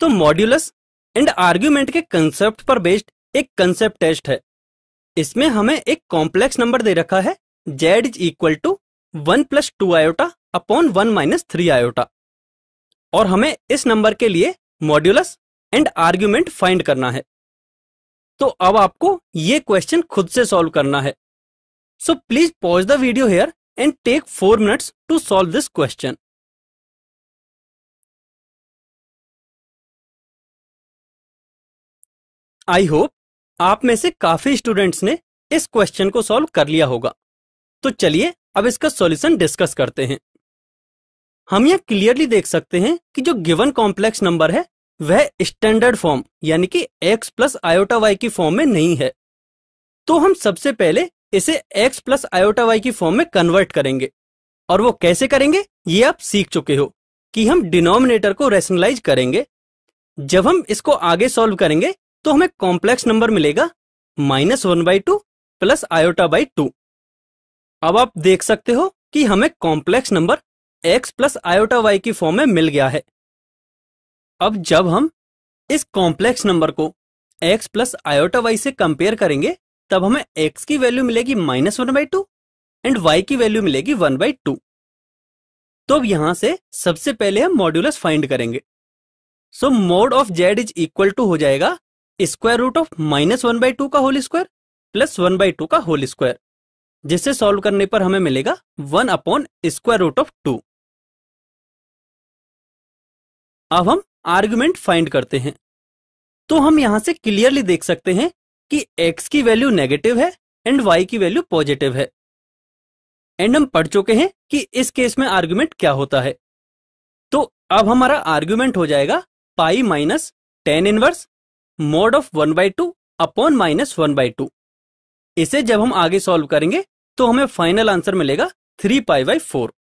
तो modulus and argument के concept पर बेस्ड एक कंसेप्ट टेस्ट है इसमें हमें एक कॉम्प्लेक्स नंबर दे रखा है Z is equal to one plus two iota upon one minus three iota और हमें इस नंबर के लिए मॉड्यूलस एंड आर्ग्यूमेंट फाइंड करना है तो अब आपको ये क्वेश्चन खुद से सॉल्व करना है so please pause the video here and take four minutes to solve this question I hope आप में से काफी स्टूडेंट्स ने इस क्वेश्चन को सॉल्व कर लिया होगा तो चलिए अब इसका सॉल्यूशन डिस्कस करते हैं हम यह क्लियरली देख सकते हैं कि जो गिवन कॉम्प्लेक्स नंबर है वह स्टैंडर्ड फॉर्म यानी कि x प्लस आयोटा वाई की फॉर्म में नहीं है तो हम सबसे पहले इसे x प्लस आयोटा वाई की फॉर्म में कन्वर्ट करेंगे और वो कैसे करेंगे ये आप सीख चुके हो कि हम डिनोमिनेटर को रेशनलाइज करेंगे जब हम इसको आगे सॉल्व करेंगे तो हमें कॉम्प्लेक्स नंबर मिलेगा minus one by two plus iota by two अब आप देख सकते हो कि हमें complex number x plus iota y की फॉर्म में मिल गया है अब जब हम इस कॉम्प्लेक्स नंबर को एक्स प्लस आयोटा वाई से कंपेयर करेंगे तब हमें एक्स की वैल्यू मिलेगी minus one by two and y की वैल्यू मिलेगी वन बाई टू तो अब यहां से सबसे पहले हम मॉड्यूलस फाइंड करेंगे so mod of z is equal to हो जाएगा square root of minus one by two का whole square plus one by two का होल स्क्वायर जिसे सॉल्व करने पर हमें मिलेगा one upon square root of two अब हम आर्ग्यूमेंट फाइंड करते हैं तो हम यहां से क्लियरली देख सकते हैं कि x की वैल्यू नेगेटिव है एंड y की वैल्यू पॉजिटिव है एंड हम पढ़ चुके हैं कि इस केस में आर्ग्यूमेंट क्या होता है तो अब हमारा आर्ग्यूमेंट हो जाएगा pi minus tan inverse mod of one by two upon minus one by two इसे जब हम आगे सॉल्व करेंगे तो हमें फाइनल आंसर मिलेगा थ्री पाई बाई फोर